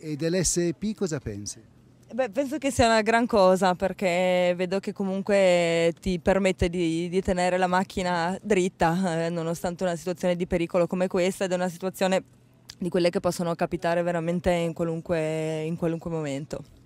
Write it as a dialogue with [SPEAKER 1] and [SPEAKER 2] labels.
[SPEAKER 1] E dell'SP cosa pensi?
[SPEAKER 2] Beh, penso che sia una gran cosa perché vedo che comunque ti permette di, di tenere la macchina dritta eh, nonostante una situazione di pericolo come questa ed è una situazione di quelle che possono capitare veramente in qualunque, in qualunque momento.